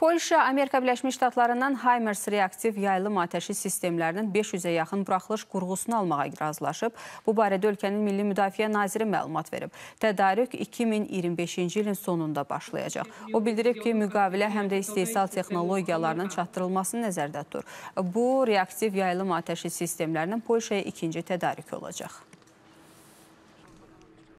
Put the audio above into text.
Polşa Amerika Birləşmiş Ştatlarından HIMARS reaktiv yaylım atəşi sistemlərinin 500-ə yaxın buraxılış qurğusunu almağa razılaşıb. Bu barədə ölkənin Milli Müdafiə Naziri məlumat verib. Tədarük 2025-ci ilin sonunda başlayacaq. O bildirib ki, müqavilə həm də istehsal texnologiyalarının çatdırılmasını nəzərdə tutur. Bu reaktiv yaylım atəşi sistemlərinin Polşaya ikinci tədarükü olacaq.